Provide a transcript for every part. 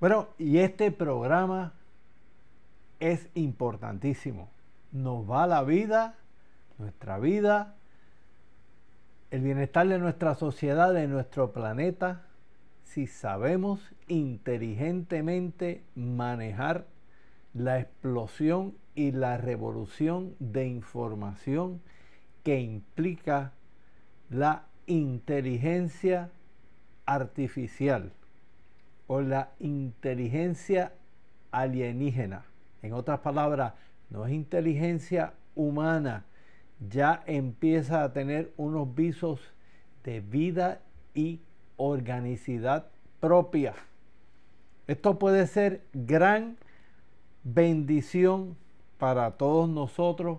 Bueno, y este programa es importantísimo. Nos va la vida, nuestra vida, el bienestar de nuestra sociedad, de nuestro planeta, si sabemos inteligentemente manejar la explosión y la revolución de información que implica la inteligencia artificial o la inteligencia alienígena. En otras palabras, no es inteligencia humana, ya empieza a tener unos visos de vida y organicidad propia. Esto puede ser gran bendición para todos nosotros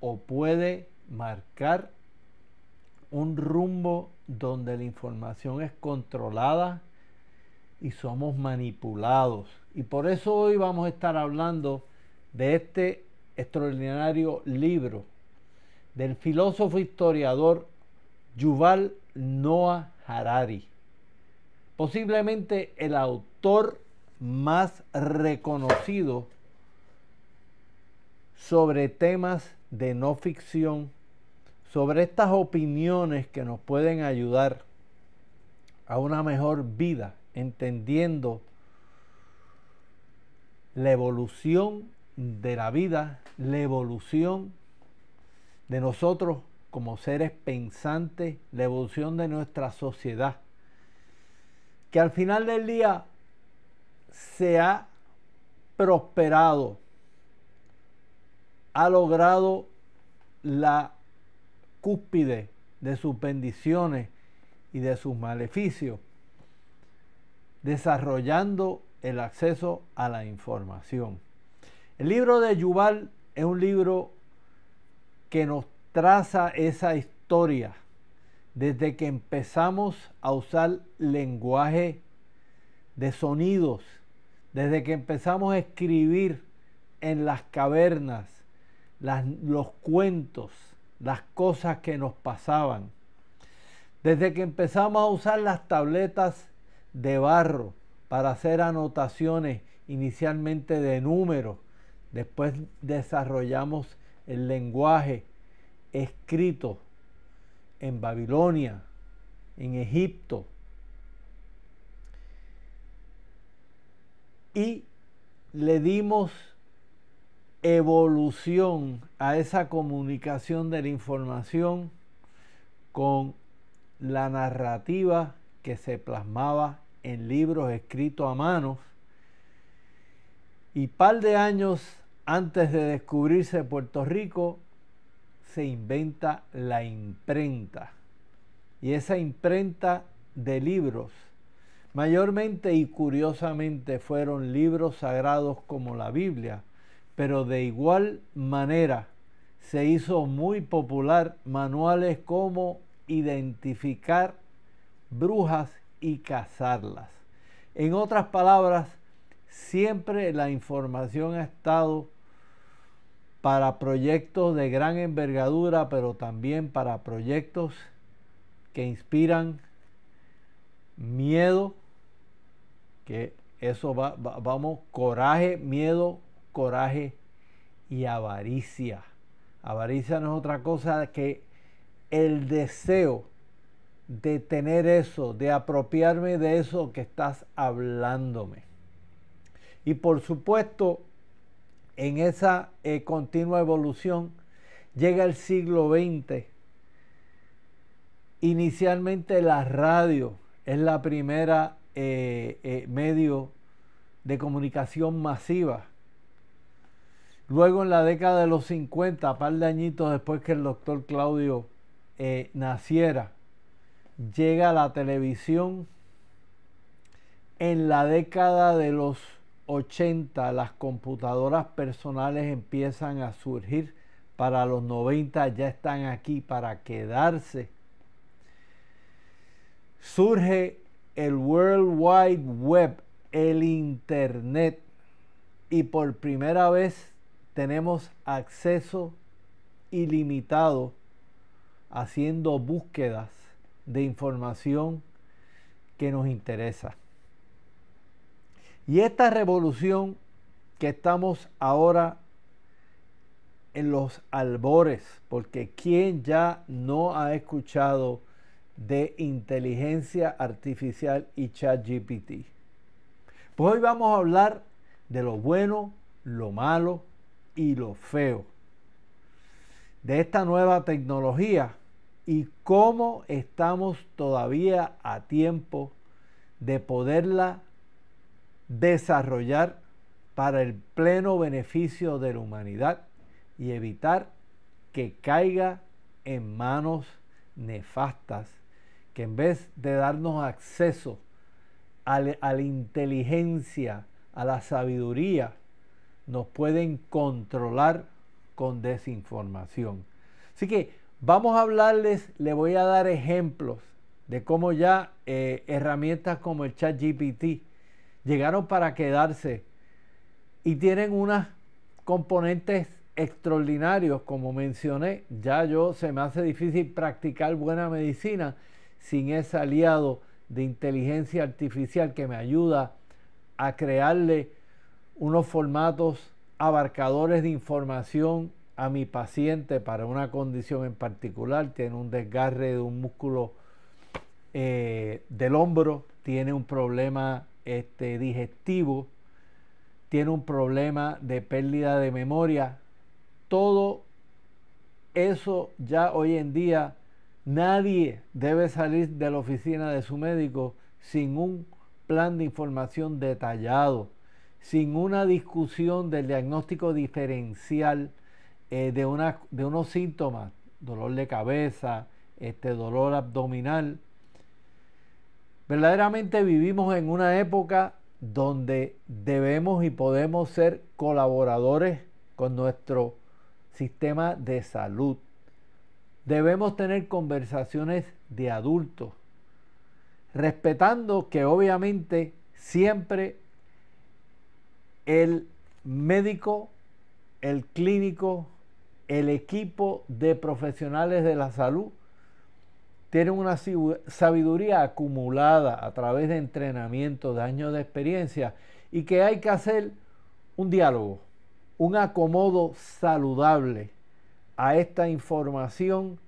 o puede marcar un rumbo donde la información es controlada, y somos manipulados. Y por eso hoy vamos a estar hablando de este extraordinario libro del filósofo historiador Yuval Noah Harari, posiblemente el autor más reconocido sobre temas de no ficción, sobre estas opiniones que nos pueden ayudar a una mejor vida entendiendo la evolución de la vida, la evolución de nosotros como seres pensantes, la evolución de nuestra sociedad, que al final del día se ha prosperado, ha logrado la cúspide de sus bendiciones y de sus maleficios desarrollando el acceso a la información. El libro de Yuval es un libro que nos traza esa historia desde que empezamos a usar lenguaje de sonidos, desde que empezamos a escribir en las cavernas los cuentos, las cosas que nos pasaban, desde que empezamos a usar las tabletas de barro para hacer anotaciones inicialmente de números. Después desarrollamos el lenguaje escrito en Babilonia, en Egipto. Y le dimos evolución a esa comunicación de la información con la narrativa que se plasmaba en libros escritos a manos y par de años antes de descubrirse Puerto Rico se inventa la imprenta y esa imprenta de libros mayormente y curiosamente fueron libros sagrados como la Biblia pero de igual manera se hizo muy popular manuales como identificar brujas y cazarlas. En otras palabras, siempre la información ha estado para proyectos de gran envergadura, pero también para proyectos que inspiran miedo, que eso va, va, vamos, coraje, miedo, coraje y avaricia. Avaricia no es otra cosa que el deseo de tener eso, de apropiarme de eso que estás hablándome. Y por supuesto, en esa eh, continua evolución, llega el siglo XX. Inicialmente la radio es la primera eh, eh, medio de comunicación masiva. Luego en la década de los 50, a par de añitos después que el doctor Claudio naciera, llega la televisión en la década de los 80 las computadoras personales empiezan a surgir, para los 90 ya están aquí para quedarse. Surge el World Wide Web, el Internet, y por primera vez tenemos acceso ilimitado haciendo búsquedas de información que nos interesa. Y esta revolución que estamos ahora en los albores, porque ¿quién ya no ha escuchado de inteligencia artificial y GPT, Pues hoy vamos a hablar de lo bueno, lo malo y lo feo de esta nueva tecnología y cómo estamos todavía a tiempo de poderla desarrollar para el pleno beneficio de la humanidad y evitar que caiga en manos nefastas que en vez de darnos acceso a la, inteligencia, a la sabiduría, nos pueden controlar con desinformación. Así que Vamos a hablarles, le voy a dar ejemplos de cómo ya eh, herramientas como el ChatGPT llegaron para quedarse y tienen unas componentes extraordinarios, como mencioné. Ya yo se me hace difícil practicar buena medicina sin ese aliado de inteligencia artificial que me ayuda a crearle unos formatos abarcadores de información a mi paciente para una condición en particular, tiene un desgarre de un músculo eh, del hombro, tiene un problema este, digestivo, tiene un problema de pérdida de memoria, todo eso ya hoy en día nadie debe salir de la oficina de su médico sin un plan de información detallado, sin una discusión del diagnóstico diferencial eh, de, una, de unos síntomas, dolor de cabeza, este dolor abdominal. Verdaderamente vivimos en una época donde debemos y podemos ser colaboradores con nuestro sistema de salud. Debemos tener conversaciones de adultos, respetando que obviamente siempre el médico, el clínico, el equipo de profesionales de la salud tiene una sabiduría acumulada a través de entrenamiento, de años de experiencia, y que hay que hacer un diálogo, un acomodo saludable a esta información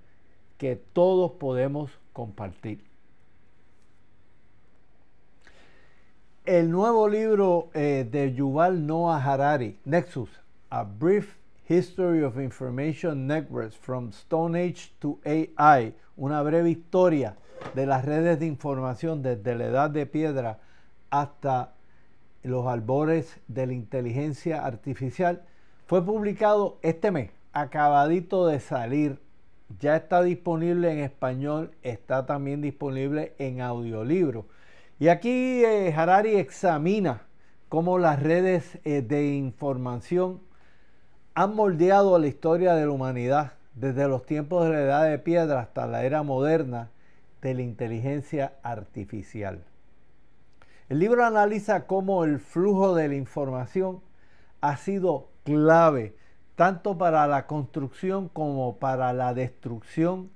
que todos podemos compartir. El nuevo libro eh, de Yuval Noah Harari, Nexus, A Brief History of Information Networks from Stone Age to AI, una breve historia de las redes de información desde la edad de piedra hasta los albores de la inteligencia artificial, fue publicado este mes, acabadito de salir. Ya está disponible en español, está también disponible en audiolibro. Y aquí eh, Harari examina cómo las redes eh, de información han moldeado la historia de la humanidad desde los tiempos de la edad de piedra hasta la era moderna de la inteligencia artificial. El libro analiza cómo el flujo de la información ha sido clave tanto para la construcción como para la destrucción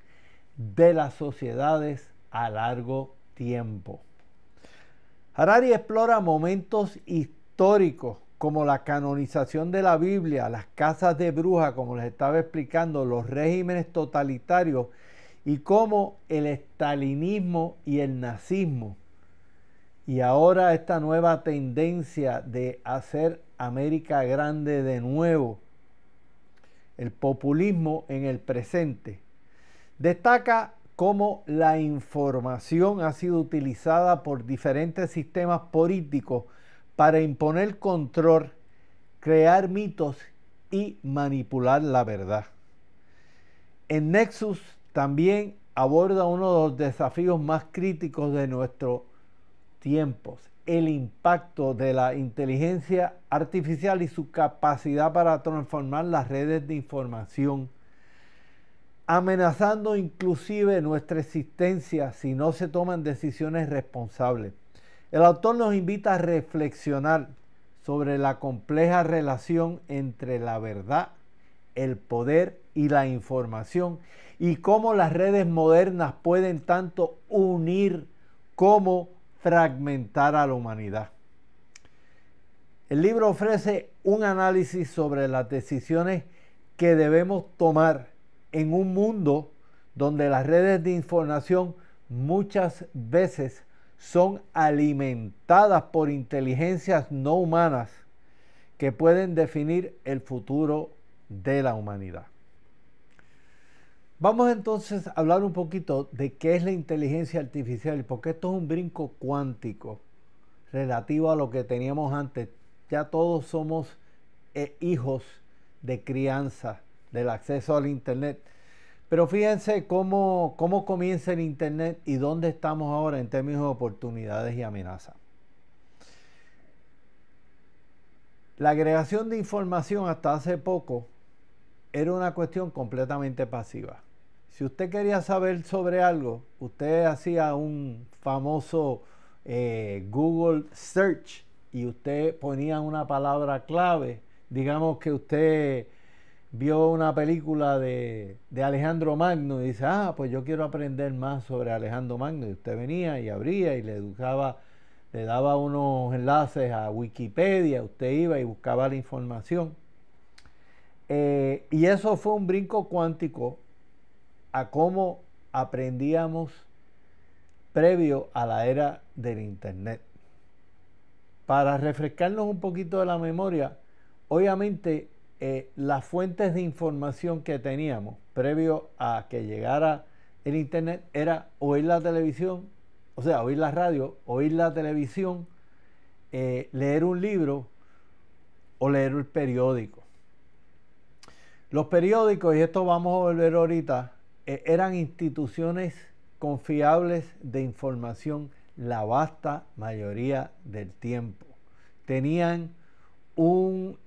de las sociedades a largo tiempo. Harari explora momentos históricos como la canonización de la Biblia, las casas de bruja, como les estaba explicando, los regímenes totalitarios y como el estalinismo y el nazismo. Y ahora esta nueva tendencia de hacer América grande de nuevo, el populismo en el presente. Destaca cómo la información ha sido utilizada por diferentes sistemas políticos para imponer control, crear mitos y manipular la verdad. En Nexus también aborda uno de los desafíos más críticos de nuestros tiempos, el impacto de la inteligencia artificial y su capacidad para transformar las redes de información, amenazando inclusive nuestra existencia si no se toman decisiones responsables. El autor nos invita a reflexionar sobre la compleja relación entre la verdad, el poder y la información y cómo las redes modernas pueden tanto unir como fragmentar a la humanidad. El libro ofrece un análisis sobre las decisiones que debemos tomar en un mundo donde las redes de información muchas veces son alimentadas por inteligencias no humanas que pueden definir el futuro de la humanidad. Vamos entonces a hablar un poquito de qué es la inteligencia artificial, porque esto es un brinco cuántico relativo a lo que teníamos antes. Ya todos somos eh, hijos de crianza, del acceso al Internet. Pero fíjense cómo, comienza el Internet y dónde estamos ahora en términos de oportunidades y amenazas. La agregación de información hasta hace poco era una cuestión completamente pasiva. Si usted quería saber sobre algo, usted hacía un famoso eh, Google Search y usted ponía una palabra clave. Digamos que usted vio una película de, Alejandro Magno y dice, ah, pues yo quiero aprender más sobre Alejandro Magno. Y usted venía y abría y le educaba, le daba unos enlaces a Wikipedia, usted iba y buscaba la información. Eh, y eso fue un brinco cuántico a cómo aprendíamos previo a la era del Internet. Para refrescarnos un poquito de la memoria, obviamente eh, las fuentes de información que teníamos previo a que llegara el Internet era oír la televisión, o sea, oír la radio, oír la televisión, eh, leer un libro o leer el periódico. Los periódicos, y esto vamos a volver ahorita, eh, eran instituciones confiables de información la vasta mayoría del tiempo. Tenían un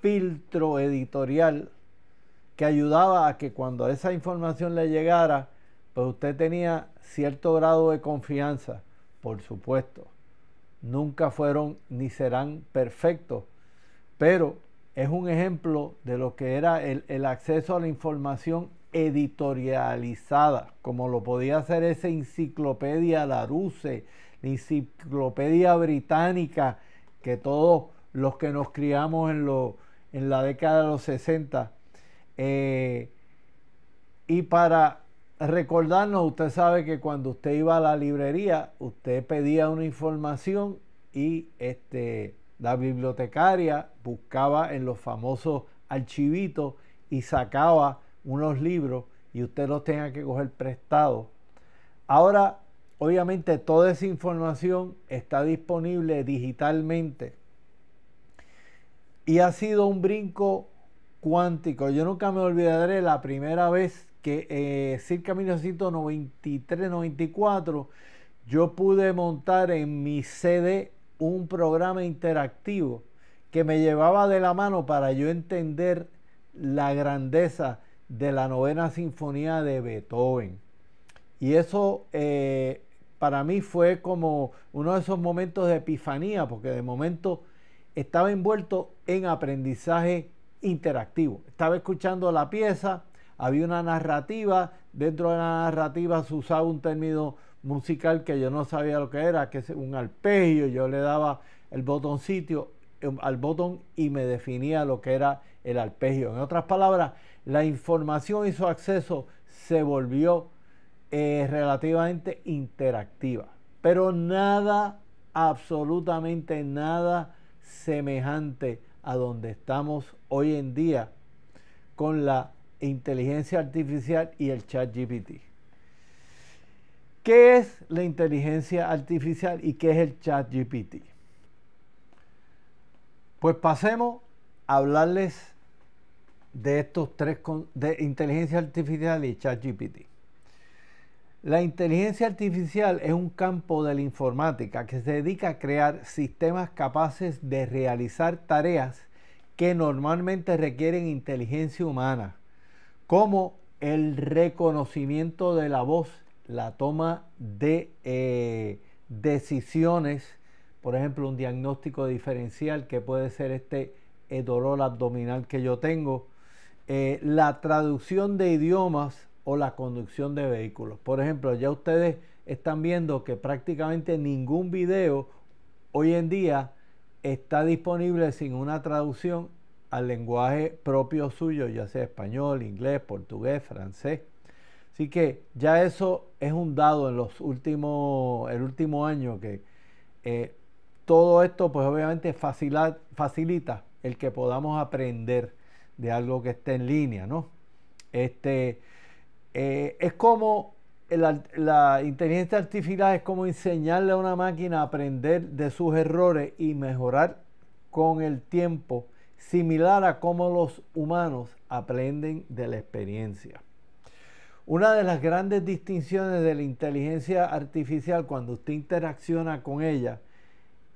filtro editorial que ayudaba a que cuando esa información le llegara, pues usted tenía cierto grado de confianza, por supuesto. Nunca fueron ni serán perfectos, pero es un ejemplo de lo que era el, acceso a la información editorializada, como lo podía hacer esa enciclopedia Larousse, la enciclopedia británica, que todos los que nos criamos en los en la década de los 60. Eh, y para recordarnos, usted sabe que cuando usted iba a la librería, usted pedía una información y este, la bibliotecaria buscaba en los famosos archivitos y sacaba unos libros y usted los tenía que coger prestado. Ahora, obviamente, toda esa información está disponible digitalmente. Y ha sido un brinco cuántico. Yo nunca me olvidaré la primera vez que cerca de 1993-94 yo pude montar en mi sede un programa interactivo que me llevaba de la mano para yo entender la grandeza de la novena sinfonía de Beethoven. Y eso eh, para mí fue como uno de esos momentos de epifanía, porque de momento estaba envuelto en aprendizaje interactivo. Estaba escuchando la pieza, había una narrativa, dentro de la narrativa se usaba un término musical que yo no sabía lo que era, que es un arpegio, yo le daba el botón sitio em, al botón y me definía lo que era el arpegio. En otras palabras, la información y su acceso se volvió eh, relativamente interactiva, pero nada, absolutamente nada semejante a donde estamos hoy en día con la inteligencia artificial y el chat GPT. ¿Qué es la inteligencia artificial y qué es el chat GPT? Pues pasemos a hablarles de estos tres, de inteligencia artificial y chat GPT. La inteligencia artificial es un campo de la informática que se dedica a crear sistemas capaces de realizar tareas que normalmente requieren inteligencia humana, como el reconocimiento de la voz, la toma de eh, decisiones, por ejemplo, un diagnóstico diferencial que puede ser este eh, dolor abdominal que yo tengo, eh, la traducción de idiomas o la conducción de vehículos. Por ejemplo, ya ustedes están viendo que prácticamente ningún video hoy en día está disponible sin una traducción al lenguaje propio suyo, ya sea español, inglés, portugués, francés. Así que ya eso es un dado en los últimos, el último año que eh, todo esto pues obviamente facilita, facilita el que podamos aprender de algo que esté en línea, ¿no? Este, eh, es como la, la, inteligencia artificial es como enseñarle a una máquina a aprender de sus errores y mejorar con el tiempo, similar a cómo los humanos aprenden de la experiencia. Una de las grandes distinciones de la inteligencia artificial cuando usted interacciona con ella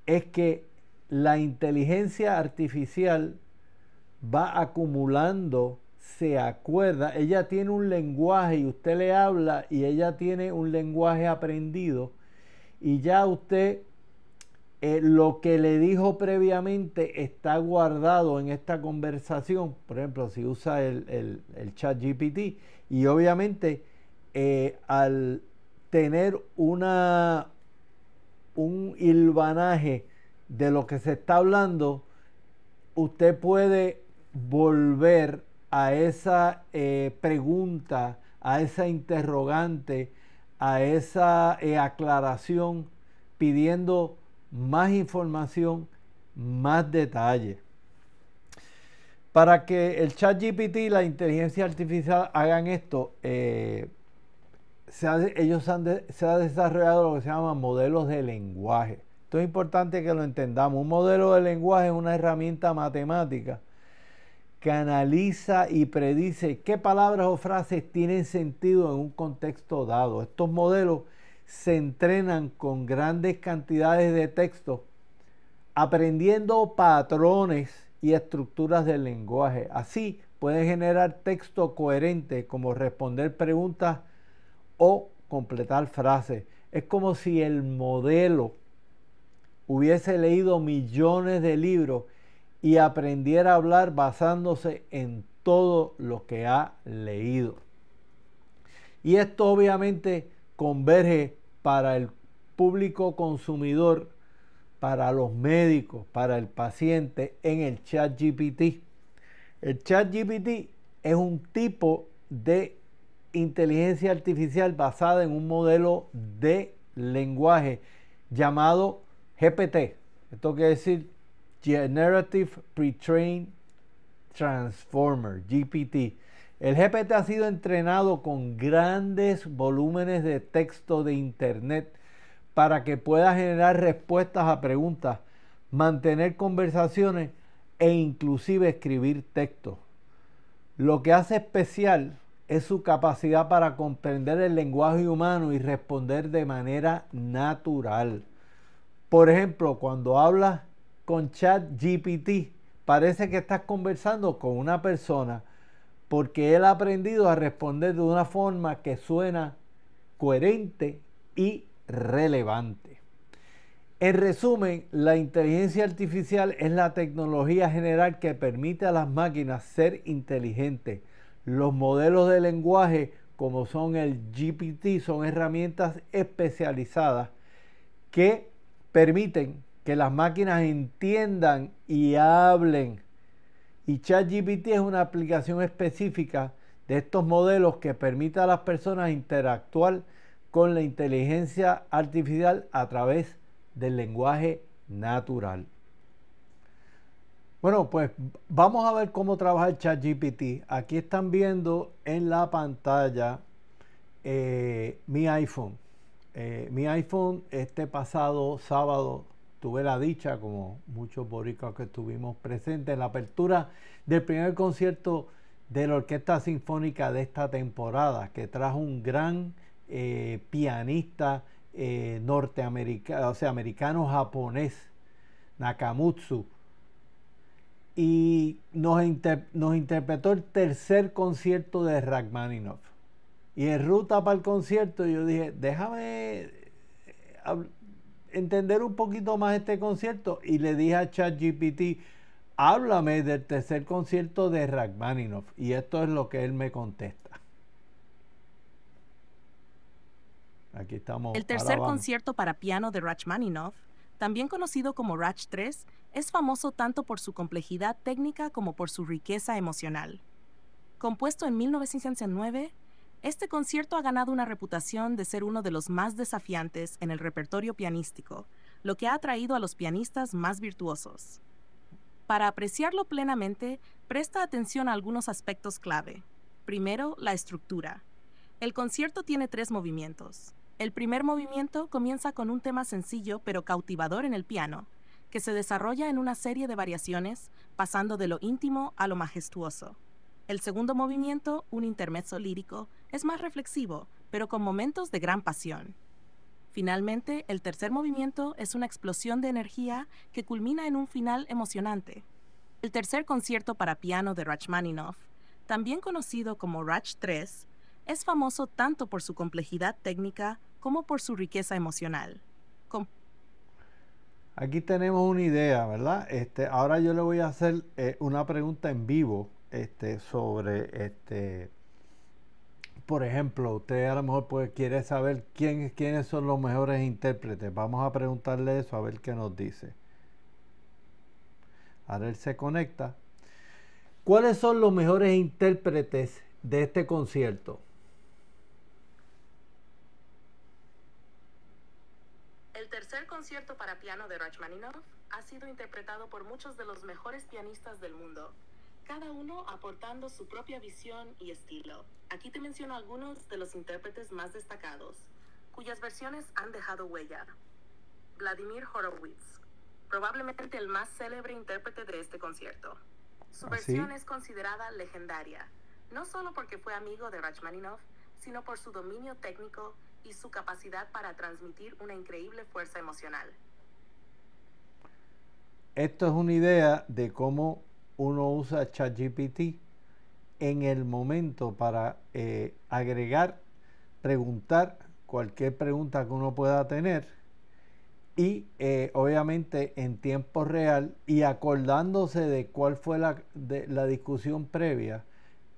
es que la inteligencia artificial va acumulando se acuerda, ella tiene un lenguaje y usted le habla y ella tiene un lenguaje aprendido y ya usted eh, lo que le dijo previamente está guardado en esta conversación. Por ejemplo, si usa el, chat GPT y obviamente eh, al tener una, un hilvanaje de lo que se está hablando, usted puede volver a esa eh, pregunta, a esa interrogante, a esa eh, aclaración, pidiendo más información, más detalle. Para que el chat GPT y la inteligencia artificial hagan esto, eh, se ellos han se desarrollado lo que se llama modelos de lenguaje. Esto es importante que lo entendamos. Un modelo de lenguaje es una herramienta matemática que analiza y predice qué palabras o frases tienen sentido en un contexto dado. Estos modelos se entrenan con grandes cantidades de texto, aprendiendo patrones y estructuras del lenguaje. Así pueden generar texto coherente como responder preguntas o completar frases. Es como si el modelo hubiese leído millones de libros y aprendiera a hablar basándose en todo lo que ha leído. Y esto obviamente converge para el público consumidor, para los médicos, para el paciente en el chat GPT. El chat GPT es un tipo de inteligencia artificial basada en un modelo de lenguaje llamado GPT. Esto quiere decir Generative Pre-trained Transformer, GPT. El GPT ha sido entrenado con grandes volúmenes de texto de Internet para que pueda generar respuestas a preguntas, mantener conversaciones e inclusive escribir textos. Lo que hace especial es su capacidad para comprender el lenguaje humano y responder de manera natural. Por ejemplo, cuando habla con ChatGPT. Parece que estás conversando con una persona porque él ha aprendido a responder de una forma que suena coherente y relevante. En resumen, la inteligencia artificial es la tecnología general que permite a las máquinas ser inteligentes. Los modelos de lenguaje como son el GPT son herramientas especializadas que permiten que las máquinas entiendan y hablen. Y ChatGPT es una aplicación específica de estos modelos que permite a las personas interactuar con la inteligencia artificial a través del lenguaje natural. Bueno, pues vamos a ver cómo trabaja el ChatGPT. Aquí están viendo en la pantalla eh, mi iPhone. Eh, mi iPhone este pasado sábado tuve la dicha, como muchos boricos que estuvimos presentes, en la apertura del primer concierto de la Orquesta Sinfónica de esta temporada, que trajo un gran eh, pianista eh, norteamericano, o sea, americano japonés, Nakamutsu. Y nos, nos interpretó el tercer concierto de Rachmaninoff. Y en ruta para el concierto yo dije, déjame eh, entender un poquito más este concierto y le dije a ChatGPT, háblame del tercer concierto de Rachmaninoff. Y esto es lo que él me contesta. Aquí estamos. El tercer concierto para piano de Rachmaninoff, también conocido como Rach 3, es famoso tanto por su complejidad técnica como por su riqueza emocional. Compuesto en 1909, este concierto ha ganado una reputación de ser uno de los más desafiantes en el repertorio pianístico, lo que ha atraído a los pianistas más virtuosos. Para apreciarlo plenamente, presta atención a algunos aspectos clave. Primero, la estructura. El concierto tiene tres movimientos. El primer movimiento comienza con un tema sencillo pero cautivador en el piano, que se desarrolla en una serie de variaciones, pasando de lo íntimo a lo majestuoso. El segundo movimiento, un intermezzo lírico, es más reflexivo, pero con momentos de gran pasión. Finalmente, el tercer movimiento es una explosión de energía que culmina en un final emocionante. El tercer concierto para piano de Rachmaninoff, también conocido como Rach 3, es famoso tanto por su complejidad técnica como por su riqueza emocional. Aquí tenemos una idea, ¿verdad? Este, ahora yo le voy a hacer eh, una pregunta en vivo este, sobre este, por ejemplo, usted a lo mejor pues, quiere saber quién, quiénes son los mejores intérpretes. Vamos a preguntarle eso a ver qué nos dice. A él se conecta. ¿Cuáles son los mejores intérpretes de este concierto? El tercer concierto para piano de Rachmaninoff ha sido interpretado por muchos de los mejores pianistas del mundo, cada uno aportando su propia visión y estilo. Aquí te menciono algunos de los intérpretes más destacados, cuyas versiones han dejado huella. Vladimir Horowitz, probablemente el más célebre intérprete de este concierto. Su ¿Ah, versión es considerada legendaria, no solo porque fue amigo de Rachmaninoff, sino por su dominio técnico y su capacidad para transmitir una increíble fuerza emocional. Esto es una idea de cómo uno usa ChatGPT en el momento para eh, agregar, preguntar cualquier pregunta que uno pueda tener y eh, obviamente en tiempo real y acordándose de cuál fue la, discusión previa,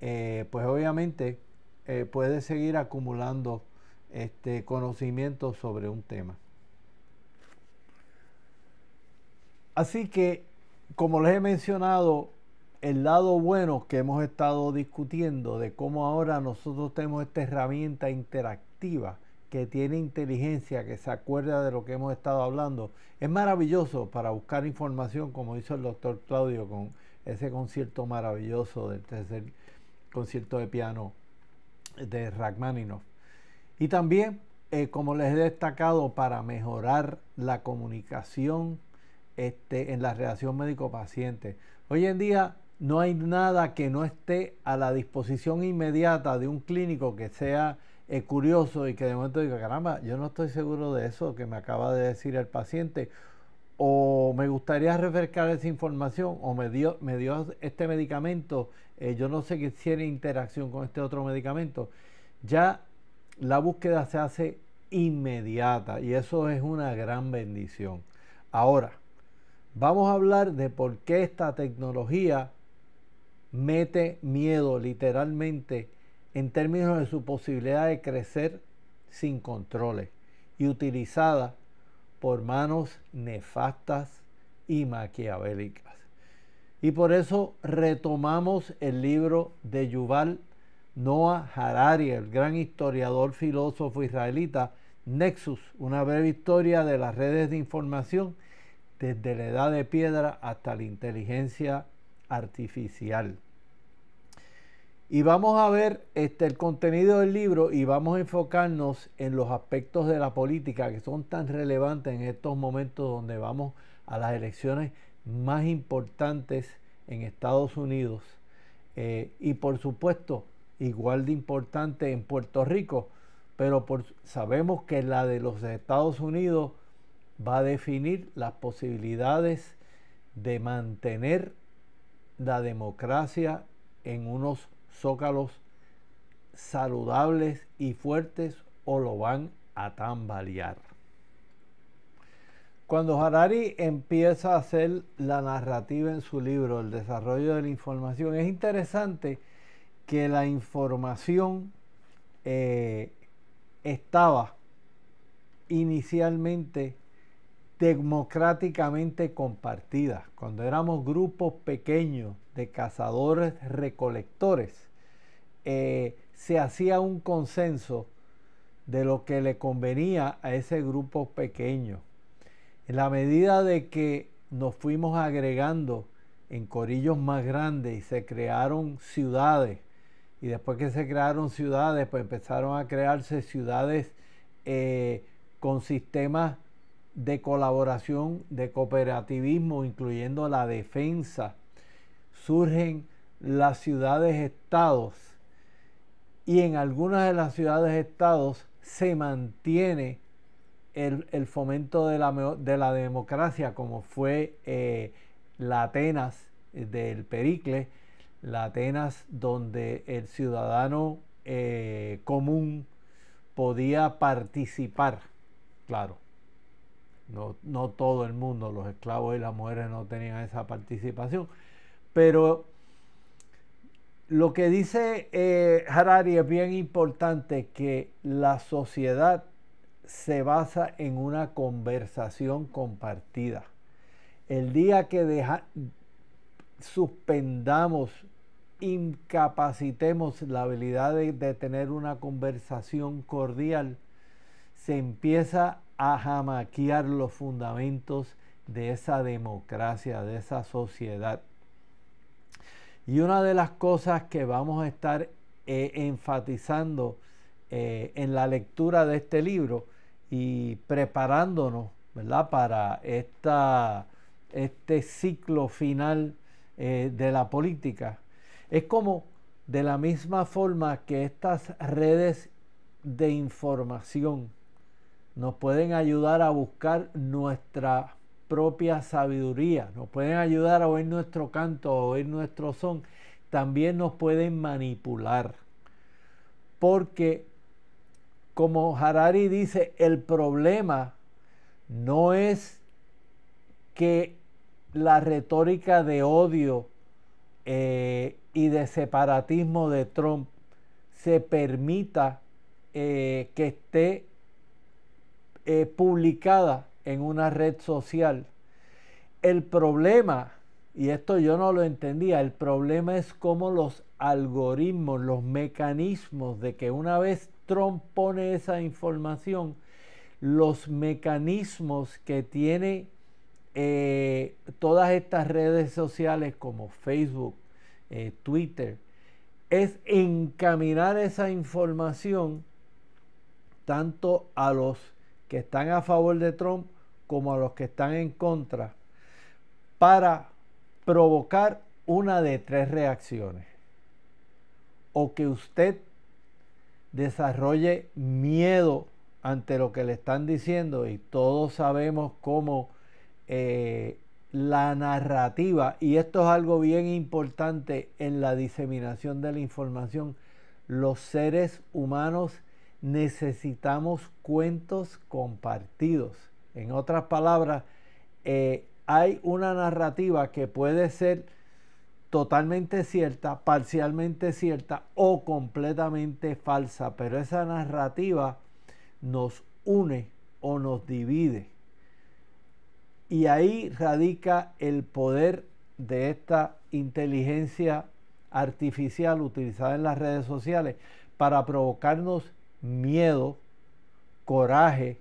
eh, pues obviamente puede seguir acumulando este conocimiento sobre un tema. Así que, como les he mencionado, el lado bueno que hemos estado discutiendo de cómo ahora nosotros tenemos esta herramienta interactiva que tiene inteligencia, que se acuerda de lo que hemos estado hablando, es maravilloso para buscar información, como hizo el doctor Claudio con ese concierto maravilloso del tercer concierto de piano de Rachmaninoff. Y también, eh, como les he destacado, para mejorar la comunicación este, en la relación médico-paciente. Hoy en día no hay nada que no esté a la disposición inmediata de un clínico que sea eh, curioso y que de momento diga, caramba, yo no estoy seguro de eso que me acaba de decir el paciente. O me gustaría refrescar esa información, o me dio, este medicamento, eh, yo no sé si tiene interacción con este otro medicamento. Ya la búsqueda se hace inmediata y eso es una gran bendición. Ahora, vamos a hablar de por qué esta tecnología mete miedo literalmente en términos de su posibilidad de crecer sin controles y utilizada por manos nefastas y maquiavélicas. Y por eso retomamos el libro de Yuval Noah Harari, el gran historiador filósofo israelita, Nexus, una breve historia de las redes de información desde la edad de piedra hasta la inteligencia artificial. Y vamos a ver este, el contenido del libro y vamos a enfocarnos en los aspectos de la política que son tan relevantes en estos momentos donde vamos a las elecciones más importantes en Estados Unidos. Eh, y por supuesto, igual de importante en Puerto Rico, pero sabemos que la de los Estados Unidos va a definir las posibilidades de mantener la democracia en unos zócalos saludables y fuertes o lo van a tambalear. Cuando Harari empieza a hacer la narrativa en su libro, El desarrollo de la información, es interesante que la información eh, estaba inicialmente democráticamente compartida. Cuando éramos grupos pequeños de cazadores recolectores, eh, se hacía un consenso de lo que le convenía a ese grupo pequeño. En la medida de que nos fuimos agregando en corillos más grandes y se crearon ciudades, y después que se crearon ciudades, pues empezaron a crearse ciudades eh, con sistemas de colaboración, de cooperativismo, incluyendo la defensa. Surgen las ciudades-estados y en algunas de las ciudades-estados se mantiene el, fomento de la, de la, democracia, como fue eh, la Atenas del Pericle, la Atenas donde el ciudadano eh, común podía participar, claro. No, no todo el mundo, los esclavos y las mujeres no tenían esa participación, pero lo que dice eh, Harari es bien importante, que la sociedad se basa en una conversación compartida. El día que suspendamos, incapacitemos la habilidad de, de tener una conversación cordial, se empieza a jamaquear los fundamentos de esa democracia, de esa sociedad. Y una de las cosas que vamos a estar eh, enfatizando eh, en la lectura de este libro y preparándonos ¿verdad? para esta, este ciclo final eh, de la política es como de la misma forma que estas redes de información nos pueden ayudar a buscar nuestra propia sabiduría, nos pueden ayudar a oír nuestro canto, a oír nuestro son, también nos pueden manipular. Porque, como Harari dice, el problema no es que la retórica de odio eh, y de separatismo de Trump se permita eh, que esté eh, publicada en una red social. El problema, y esto yo no lo entendía, el problema es cómo los algoritmos, los mecanismos de que una vez Trump pone esa información, los mecanismos que tiene eh, todas estas redes sociales como Facebook, eh, Twitter, es encaminar esa información tanto a los que están a favor de Trump como a los que están en contra para provocar una de tres reacciones. O que usted desarrolle miedo ante lo que le están diciendo y todos sabemos cómo eh, la narrativa, y esto es algo bien importante en la diseminación de la información, los seres humanos necesitamos cuentos compartidos en otras palabras, eh, hay una narrativa que puede ser totalmente cierta, parcialmente cierta o completamente falsa, pero esa narrativa nos une o nos divide. Y ahí radica el poder de esta inteligencia artificial utilizada en las redes sociales para provocarnos miedo, coraje,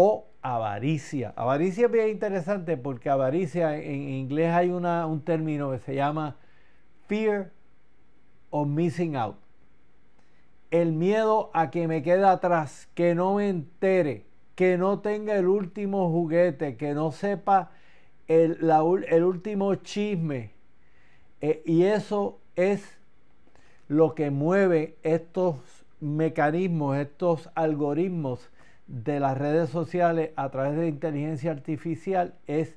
o avaricia. Avaricia es bien interesante porque avaricia en inglés hay un término que se llama fear o missing out. El miedo a que me quede atrás, que no me entere, que no tenga el último juguete, que no sepa el, el último chisme. Eh, y eso es lo que mueve estos mecanismos, estos algoritmos de las redes sociales a través de inteligencia artificial es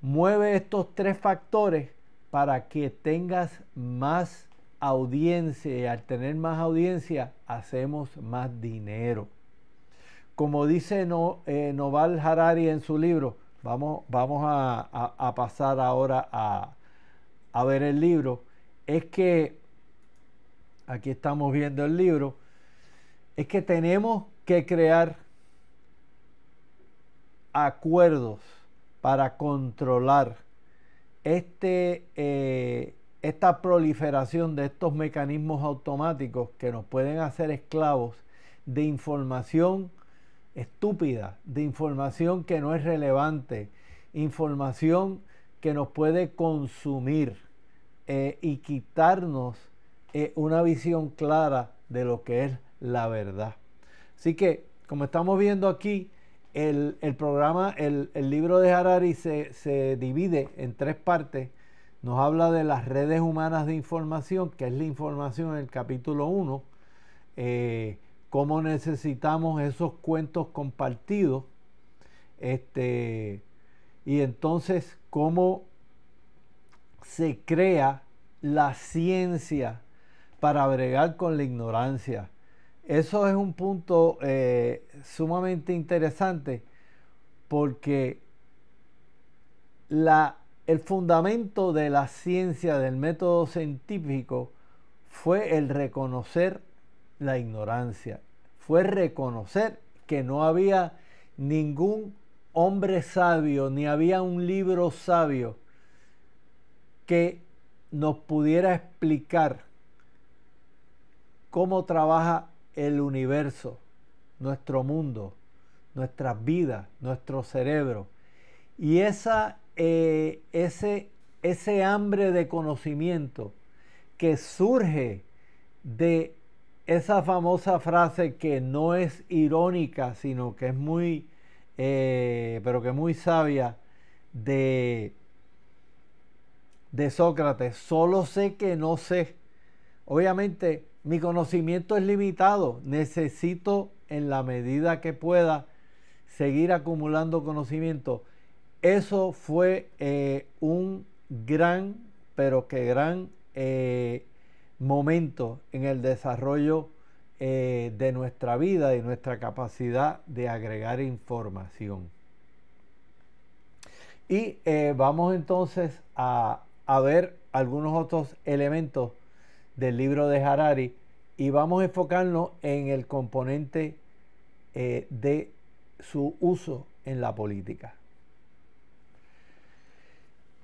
mueve estos tres factores para que tengas más audiencia y al tener más audiencia hacemos más dinero. Como dice no, eh, Noval Harari en su libro, vamos, vamos a, pasar ahora a, a ver el libro, es que, aquí estamos viendo el libro, es que tenemos que crear acuerdos para controlar este, eh, esta proliferación de estos mecanismos automáticos que nos pueden hacer esclavos de información estúpida, de información que no es relevante, información que nos puede consumir eh, y quitarnos eh, una visión clara de lo que es la verdad. Así que, como estamos viendo aquí, el, programa, el, libro de Harari se, divide en tres partes. Nos habla de las redes humanas de información, que es la información en el capítulo 1, eh, cómo necesitamos esos cuentos compartidos, este, y entonces cómo se crea la ciencia para bregar con la ignorancia. Eso es un punto eh, sumamente interesante porque la, el fundamento de la ciencia, del método científico, fue el reconocer la ignorancia, fue reconocer que no había ningún hombre sabio, ni había un libro sabio que nos pudiera explicar cómo trabaja el universo, nuestro mundo, nuestras vidas, nuestro cerebro. Y esa, eh, ese, ese hambre de conocimiento que surge de esa famosa frase que no es irónica, sino que es muy, eh, pero que muy sabia, de, de Sócrates, solo sé que no sé. Obviamente, mi conocimiento es limitado, necesito en la medida que pueda seguir acumulando conocimiento. Eso fue eh, un gran, pero que gran eh, momento en el desarrollo eh, de nuestra vida y nuestra capacidad de agregar información. Y vamos entonces a ver algunos otros elementos del libro de Harari y vamos a enfocarnos en el componente eh, de su uso en la política.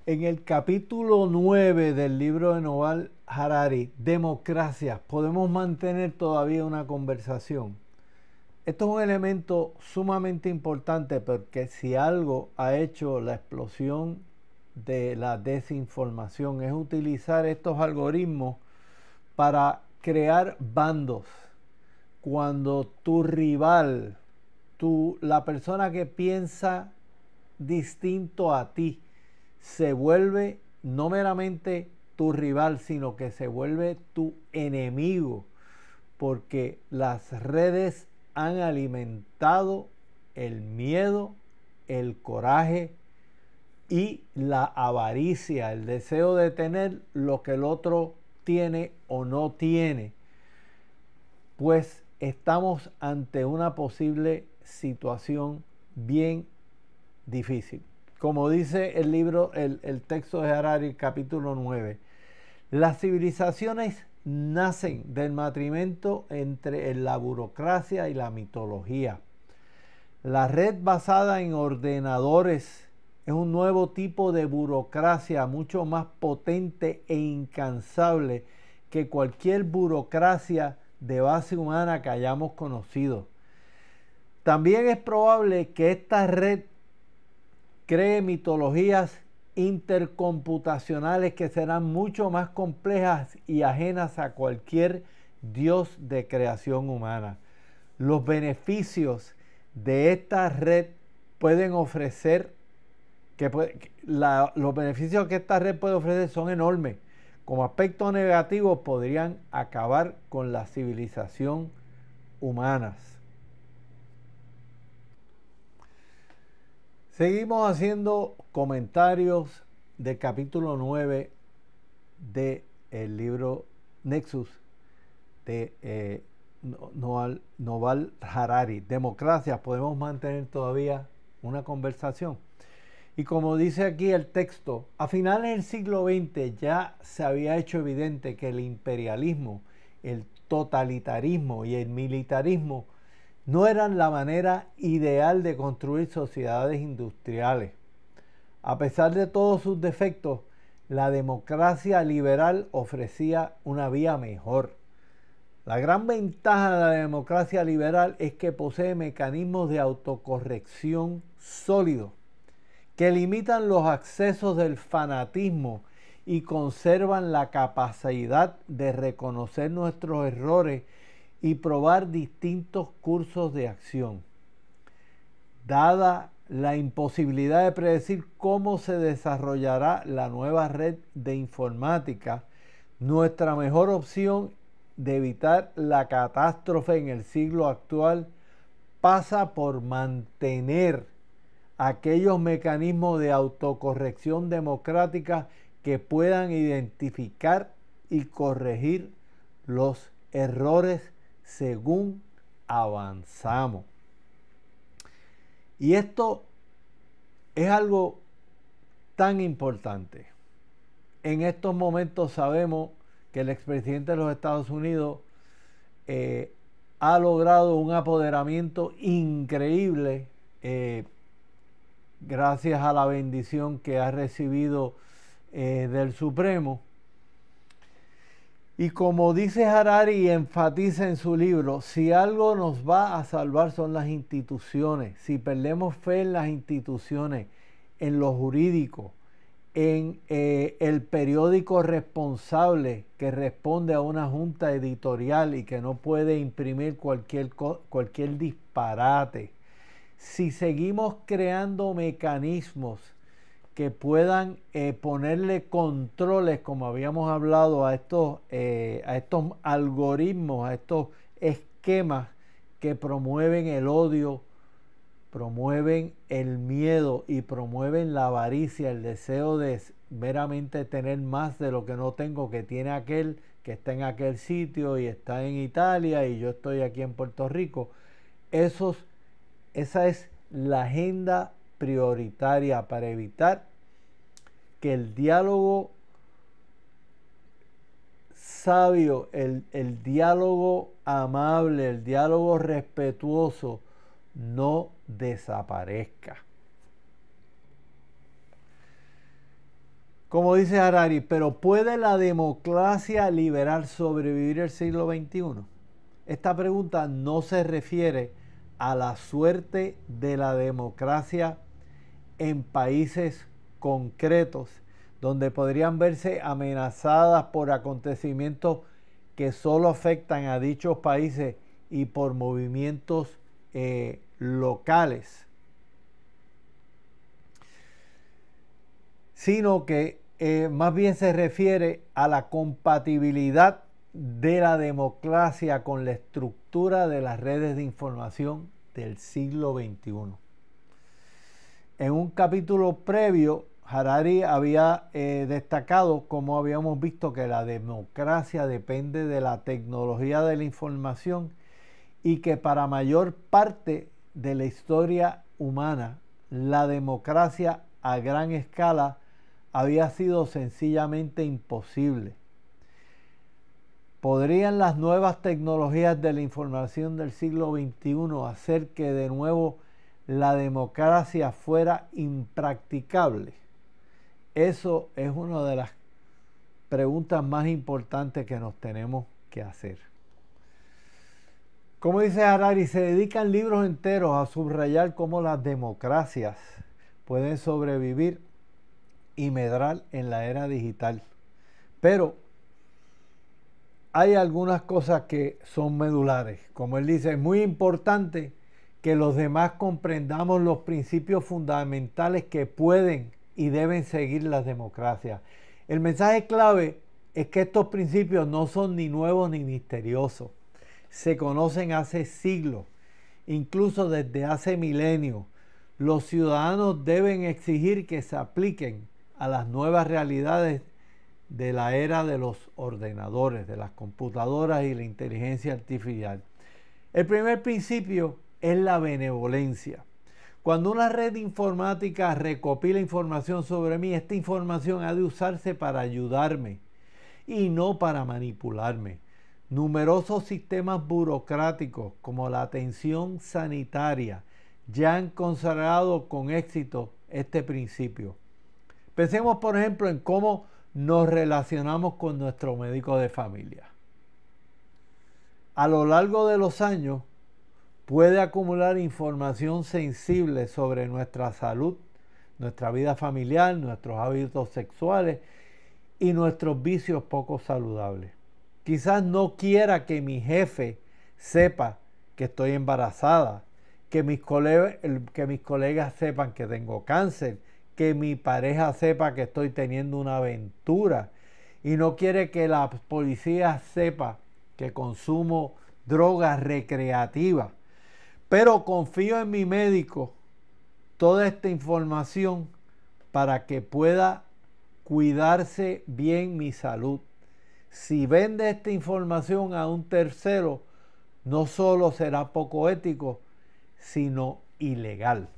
En el capítulo 9 del libro de Noval Harari, democracia, podemos mantener todavía una conversación. Esto es un elemento sumamente importante porque si algo ha hecho la explosión de la desinformación es utilizar estos algoritmos para crear bandos. Cuando tu rival, tu, la persona que piensa distinto a ti, se vuelve no meramente tu rival, sino que se vuelve tu enemigo, porque las redes han alimentado el miedo, el coraje y la avaricia, el deseo de tener lo que el otro tiene o no tiene, pues estamos ante una posible situación bien difícil. Como dice el libro, el, texto de Harari, capítulo 9, las civilizaciones nacen del matrimento entre la burocracia y la mitología. La red basada en ordenadores es un nuevo tipo de burocracia mucho más potente e incansable que cualquier burocracia de base humana que hayamos conocido. También es probable que esta red cree mitologías intercomputacionales que serán mucho más complejas y ajenas a cualquier dios de creación humana. Los beneficios de esta red pueden ofrecer los beneficios que esta red puede ofrecer son enormes. Como aspecto negativo podrían acabar con la civilización humanas. Seguimos haciendo comentarios del capítulo 9 del el libro Nexus de eh, Noval Harari. Democracia, podemos mantener todavía una conversación. Y como dice aquí el texto, a finales del siglo XX ya se había hecho evidente que el imperialismo, el totalitarismo y el militarismo no eran la manera ideal de construir sociedades industriales. A pesar de todos sus defectos, la democracia liberal ofrecía una vía mejor. La gran ventaja de la democracia liberal es que posee mecanismos de autocorrección sólidos que limitan los accesos del fanatismo y conservan la capacidad de reconocer nuestros errores y probar distintos cursos de acción. Dada la imposibilidad de predecir cómo se desarrollará la nueva red de informática, nuestra mejor opción de evitar la catástrofe en el siglo actual pasa por mantener aquellos mecanismos de autocorrección democrática que puedan identificar y corregir los errores según avanzamos. Y esto es algo tan importante. En estos momentos sabemos que el expresidente de los Estados Unidos eh, ha logrado un apoderamiento increíble eh, gracias a la bendición que ha recibido eh, del Supremo. Y como dice Harari y enfatiza en su libro, si algo nos va a salvar son las instituciones. Si perdemos fe en las instituciones, en lo jurídico, en eh, el periódico responsable que responde a una junta editorial y que no puede imprimir cualquier, cualquier disparate si seguimos creando mecanismos que puedan eh, ponerle controles, como habíamos hablado, a estos, eh, a estos algoritmos, a estos esquemas que promueven el odio, promueven el miedo y promueven la avaricia, el deseo de meramente tener más de lo que no tengo, que tiene aquel que está en aquel sitio y está en Italia y yo estoy aquí en Puerto Rico. Esos esa es la agenda prioritaria para evitar que el diálogo sabio, el, diálogo amable, el diálogo respetuoso no desaparezca. Como dice Harari, pero ¿puede la democracia liberal sobrevivir el siglo XXI? Esta pregunta no se refiere a la suerte de la democracia en países concretos donde podrían verse amenazadas por acontecimientos que solo afectan a dichos países y por movimientos eh, locales, sino que eh, más bien se refiere a la compatibilidad de la democracia con la estructura de las redes de información del siglo XXI. En un capítulo previo, Harari había eh, destacado como habíamos visto que la democracia depende de la tecnología de la información y que para mayor parte de la historia humana, la democracia a gran escala había sido sencillamente imposible ¿Podrían las nuevas tecnologías de la información del siglo XXI hacer que de nuevo la democracia fuera impracticable? Eso es una de las preguntas más importantes que nos tenemos que hacer. Como dice Harari, se dedican libros enteros a subrayar cómo las democracias pueden sobrevivir y medrar en la era digital. Pero hay algunas cosas que son medulares. Como él dice, es muy importante que los demás comprendamos los principios fundamentales que pueden y deben seguir las democracias. El mensaje clave es que estos principios no son ni nuevos ni misteriosos. Se conocen hace siglos, incluso desde hace milenios. Los ciudadanos deben exigir que se apliquen a las nuevas realidades de la era de los ordenadores, de las computadoras y la inteligencia artificial. El primer principio es la benevolencia. Cuando una red informática recopila información sobre mí, esta información ha de usarse para ayudarme y no para manipularme. Numerosos sistemas burocráticos como la atención sanitaria ya han consagrado con éxito este principio. Pensemos por ejemplo en cómo nos relacionamos con nuestro médico de familia. A lo largo de los años puede acumular información sensible sobre nuestra salud, nuestra vida familiar, nuestros hábitos sexuales y nuestros vicios poco saludables. Quizás no quiera que mi jefe sepa que estoy embarazada, que mis, colegas, sepan que tengo cáncer, que mi pareja sepa que estoy teniendo una aventura y no quiere que la policía sepa que consumo drogas recreativas. Pero confío en mi médico toda esta información para que pueda cuidarse bien mi salud. Si vende esta información a un tercero, no solo será poco ético, sino ilegal.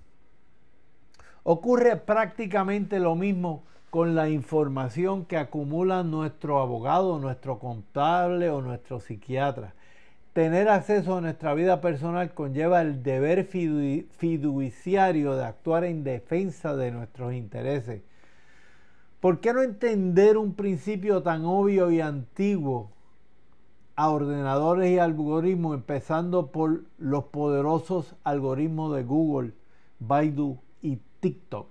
Ocurre prácticamente lo mismo con la información que acumula nuestro abogado, nuestro contable o nuestro psiquiatra. Tener acceso a nuestra vida personal conlleva el deber fiduciario de actuar en defensa de nuestros intereses. ¿Por qué no entender un principio tan obvio y antiguo a ordenadores y algoritmos, empezando por los poderosos algoritmos de Google, Baidu, TikTok.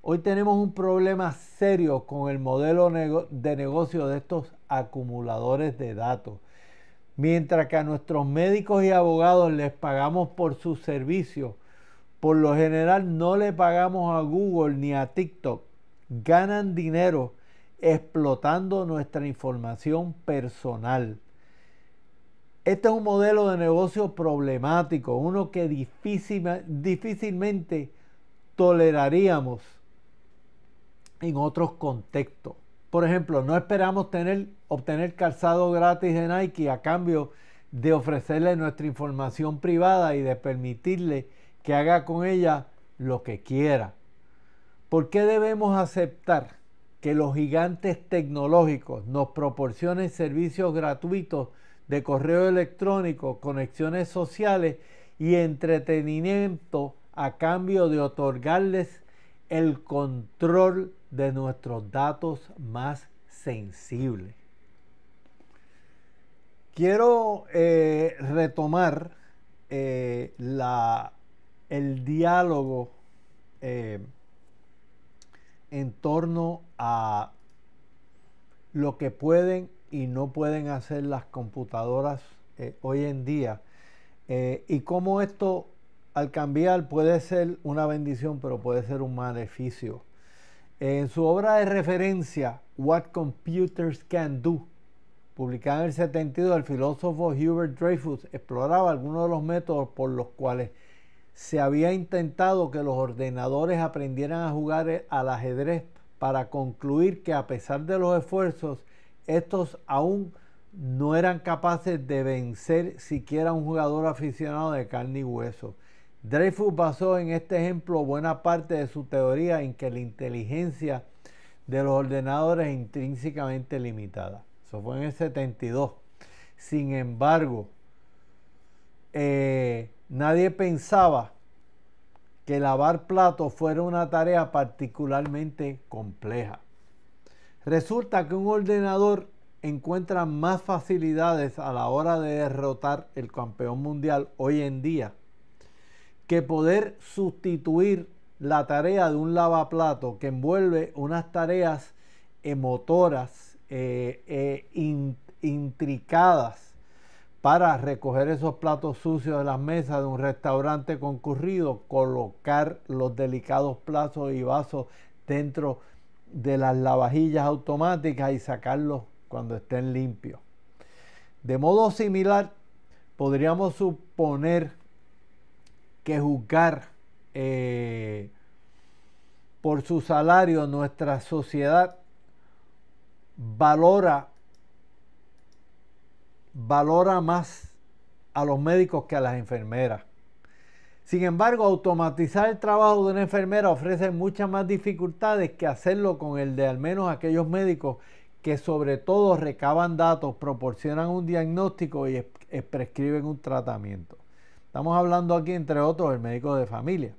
Hoy tenemos un problema serio con el modelo de negocio de estos acumuladores de datos. Mientras que a nuestros médicos y abogados les pagamos por sus servicios, por lo general no le pagamos a Google ni a TikTok. Ganan dinero explotando nuestra información personal. Este es un modelo de negocio problemático, uno que difícilmente toleraríamos en otros contextos. Por ejemplo, no esperamos tener, obtener calzado gratis de Nike a cambio de ofrecerle nuestra información privada y de permitirle que haga con ella lo que quiera. ¿Por qué debemos aceptar que los gigantes tecnológicos nos proporcionen servicios gratuitos de correo electrónico, conexiones sociales y entretenimiento a cambio de otorgarles el control de nuestros datos más sensibles. Quiero eh, retomar eh, el diálogo eh, en torno a lo que pueden y no pueden hacer las computadoras hoy en día y cómo esto al cambiar puede ser una bendición, pero puede ser un maleficio. En su obra de referencia, What Computers Can Do, publicada en el 72, el filósofo Hubert Dreyfus exploraba algunos de los métodos por los cuales se había intentado que los ordenadores aprendieran a jugar al ajedrez para concluir que a pesar de los esfuerzos, estos aún no eran capaces de vencer siquiera a un jugador aficionado de carne y hueso. Dreyfus basó en este ejemplo buena parte de su teoría en que la inteligencia de los ordenadores es intrínsecamente limitada. Eso fue en el 72. Sin embargo, eh, nadie pensaba que lavar platos fuera una tarea particularmente compleja. Resulta que un ordenador encuentra más facilidades a la hora de derrotar el campeón mundial hoy en día que poder sustituir la tarea de un lavaplato que envuelve unas tareas motoras e eh, eh, intricadas para recoger esos platos sucios de las mesas de un restaurante concurrido, colocar los delicados platos y vasos dentro de las lavajillas automáticas y sacarlos cuando estén limpios. De modo similar, podríamos suponer que juzgar eh, por su salario nuestra sociedad valora valora más a los médicos que a las enfermeras. Sin embargo, automatizar el trabajo de una enfermera ofrece muchas más dificultades que hacerlo con el de al menos aquellos médicos que sobre todo recaban datos, proporcionan un diagnóstico y prescriben un tratamiento. Estamos hablando aquí, entre otros, del médico de familia.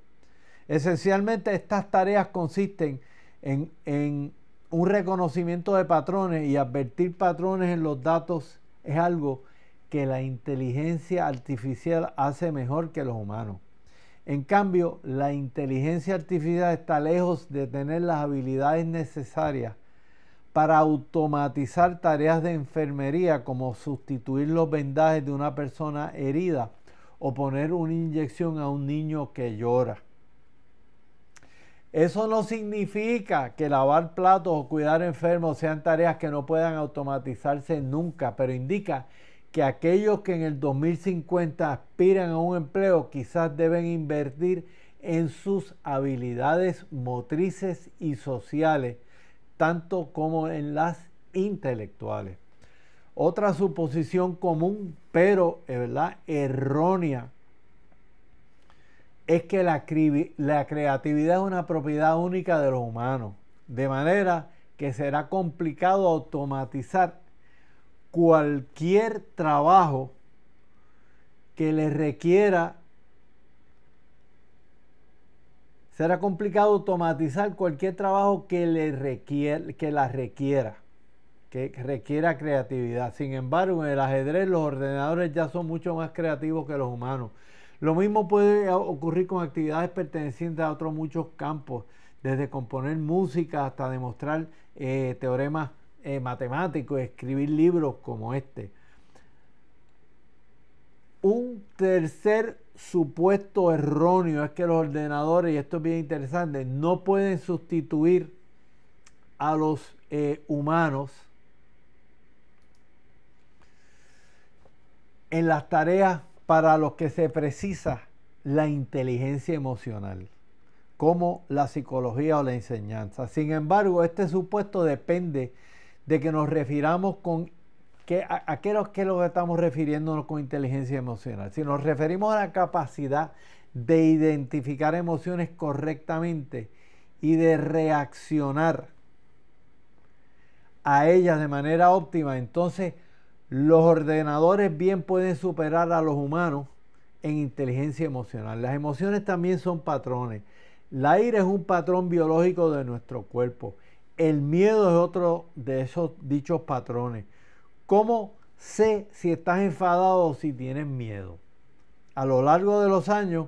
Esencialmente estas tareas consisten en, en un reconocimiento de patrones y advertir patrones en los datos es algo que la inteligencia artificial hace mejor que los humanos. En cambio, la inteligencia artificial está lejos de tener las habilidades necesarias para automatizar tareas de enfermería como sustituir los vendajes de una persona herida o poner una inyección a un niño que llora. Eso no significa que lavar platos o cuidar enfermos sean tareas que no puedan automatizarse nunca, pero indica que aquellos que en el 2050 aspiran a un empleo quizás deben invertir en sus habilidades motrices y sociales, tanto como en las intelectuales. Otra suposición común, pero eh, ¿verdad? errónea, es que la, la creatividad es una propiedad única de los humanos, de manera que será complicado automatizar cualquier trabajo que le requiera será complicado automatizar cualquier trabajo que, le que la requiera que requiera creatividad. Sin embargo, en el ajedrez los ordenadores ya son mucho más creativos que los humanos. Lo mismo puede ocurrir con actividades pertenecientes a otros muchos campos, desde componer música hasta demostrar eh, teoremas eh, matemáticos, escribir libros como este. Un tercer supuesto erróneo es que los ordenadores, y esto es bien interesante, no pueden sustituir a los eh, humanos en las tareas para los que se precisa la inteligencia emocional, como la psicología o la enseñanza. Sin embargo, este supuesto depende de que nos refiramos con que, a, qué que lo estamos refiriéndonos con inteligencia emocional. Si nos referimos a la capacidad de identificar emociones correctamente y de reaccionar a ellas de manera óptima, entonces los ordenadores bien pueden superar a los humanos en inteligencia emocional. Las emociones también son patrones. El aire es un patrón biológico de nuestro cuerpo. El miedo es otro de esos dichos patrones. ¿Cómo sé si estás enfadado o si tienes miedo? A lo largo de los años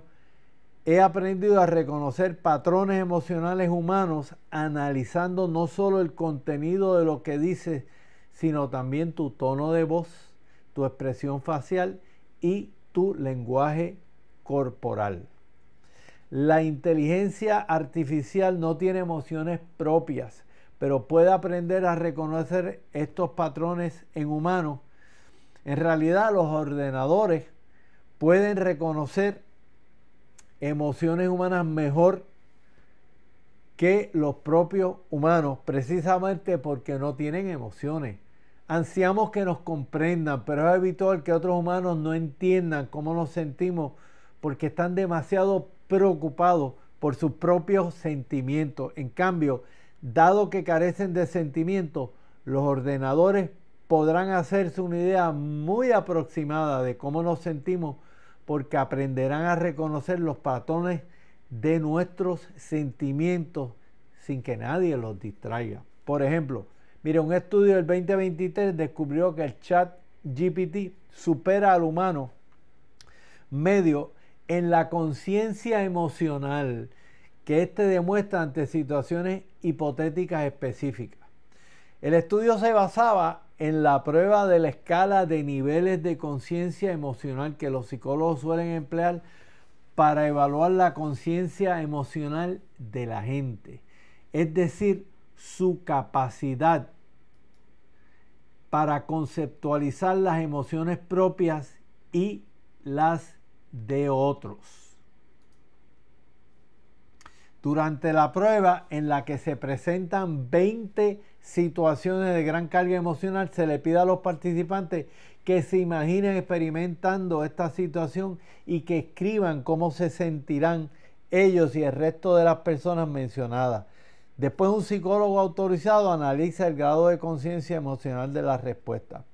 he aprendido a reconocer patrones emocionales humanos analizando no solo el contenido de lo que dice sino también tu tono de voz, tu expresión facial y tu lenguaje corporal. La inteligencia artificial no tiene emociones propias, pero puede aprender a reconocer estos patrones en humanos. En realidad los ordenadores pueden reconocer emociones humanas mejor que los propios humanos, precisamente porque no tienen emociones. Ansiamos que nos comprendan, pero es habitual que otros humanos no entiendan cómo nos sentimos porque están demasiado preocupados por sus propios sentimientos. En cambio, dado que carecen de sentimientos, los ordenadores podrán hacerse una idea muy aproximada de cómo nos sentimos porque aprenderán a reconocer los patrones de nuestros sentimientos sin que nadie los distraiga. Por ejemplo, Mire, un estudio del 2023 descubrió que el chat GPT supera al humano medio en la conciencia emocional que éste demuestra ante situaciones hipotéticas específicas. El estudio se basaba en la prueba de la escala de niveles de conciencia emocional que los psicólogos suelen emplear para evaluar la conciencia emocional de la gente, es decir, su capacidad para conceptualizar las emociones propias y las de otros. Durante la prueba en la que se presentan 20 situaciones de gran carga emocional, se le pide a los participantes que se imaginen experimentando esta situación y que escriban cómo se sentirán ellos y el resto de las personas mencionadas. Después un psicólogo autorizado analiza el grado de conciencia emocional de la respuesta.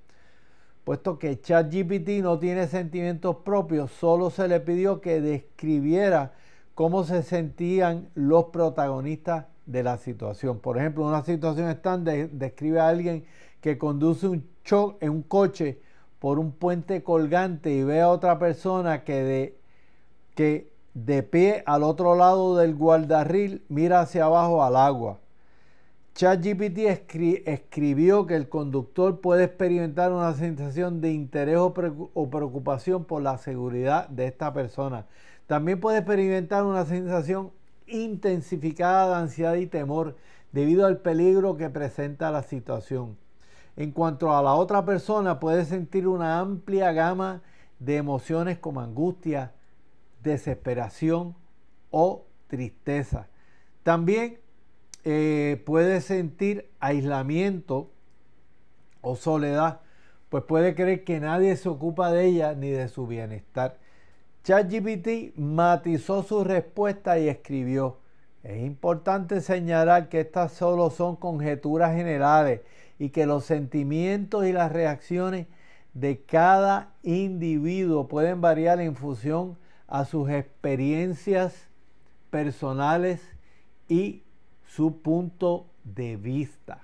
Puesto que ChatGPT no tiene sentimientos propios, solo se le pidió que describiera cómo se sentían los protagonistas de la situación. Por ejemplo, una situación estándar describe a alguien que conduce un choque en un coche por un puente colgante y ve a otra persona que, de, que de pie al otro lado del guardarril, mira hacia abajo al agua. ChatGPT escribió que el conductor puede experimentar una sensación de interés o preocupación por la seguridad de esta persona. También puede experimentar una sensación intensificada de ansiedad y temor debido al peligro que presenta la situación. En cuanto a la otra persona, puede sentir una amplia gama de emociones como angustia, desesperación o tristeza. También eh, puede sentir aislamiento o soledad, pues puede creer que nadie se ocupa de ella ni de su bienestar. ChatGPT matizó su respuesta y escribió, es importante señalar que estas solo son conjeturas generales y que los sentimientos y las reacciones de cada individuo pueden variar en función a sus experiencias personales y su punto de vista.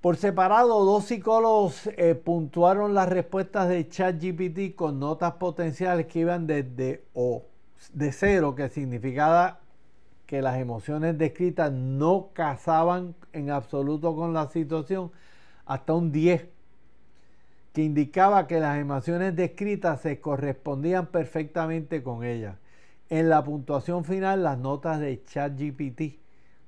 Por separado, dos psicólogos eh, puntuaron las respuestas de ChatGPT con notas potenciales que iban desde O, de cero, que significaba que las emociones descritas no casaban en absoluto con la situación, hasta un 10, que indicaba que las emociones descritas se correspondían perfectamente con ellas. En la puntuación final, las notas de ChatGPT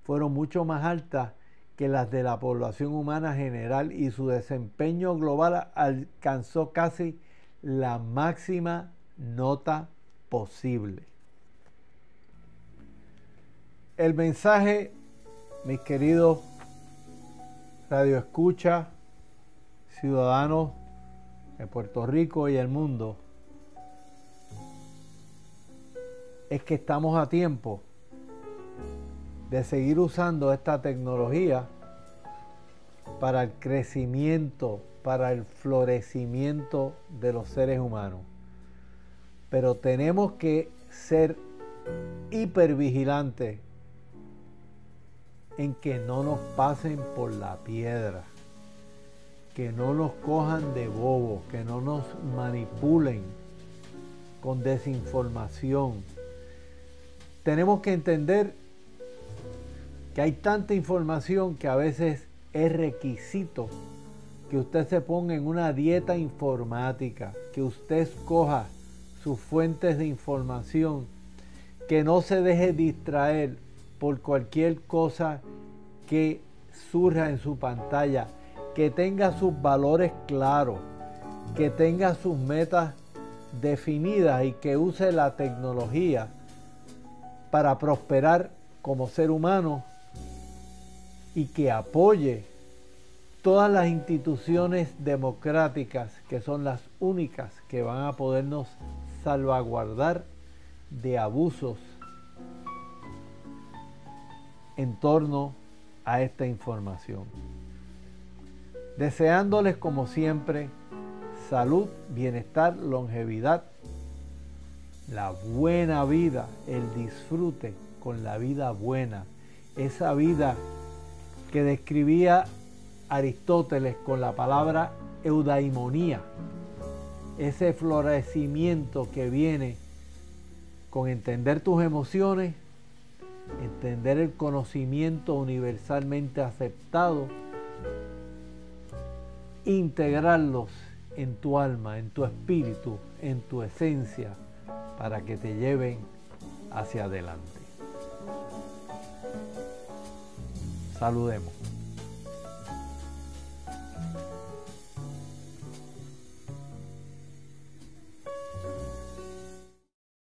fueron mucho más altas que las de la población humana general y su desempeño global alcanzó casi la máxima nota posible. El mensaje, mis queridos radioescuchas, ciudadanos en Puerto Rico y el mundo es que estamos a tiempo de seguir usando esta tecnología para el crecimiento, para el florecimiento de los seres humanos. Pero tenemos que ser hipervigilantes en que no nos pasen por la piedra que no nos cojan de bobo, que no nos manipulen con desinformación. Tenemos que entender que hay tanta información que a veces es requisito que usted se ponga en una dieta informática, que usted escoja sus fuentes de información, que no se deje distraer por cualquier cosa que surja en su pantalla que tenga sus valores claros, que tenga sus metas definidas y que use la tecnología para prosperar como ser humano y que apoye todas las instituciones democráticas que son las únicas que van a podernos salvaguardar de abusos en torno a esta información deseándoles como siempre salud, bienestar, longevidad, la buena vida, el disfrute con la vida buena, esa vida que describía Aristóteles con la palabra eudaimonía, ese florecimiento que viene con entender tus emociones, entender el conocimiento universalmente aceptado, integrarlos en tu alma, en tu espíritu, en tu esencia, para que te lleven hacia adelante. Saludemos.